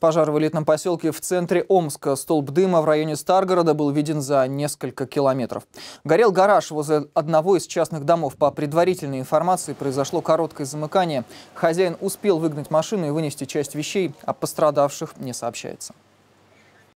Пожар в элитном поселке в центре Омска. Столб дыма в районе Старгорода был виден за несколько километров. Горел гараж возле одного из частных домов. По предварительной информации произошло короткое замыкание. Хозяин успел выгнать машину и вынести часть вещей, о а пострадавших не сообщается.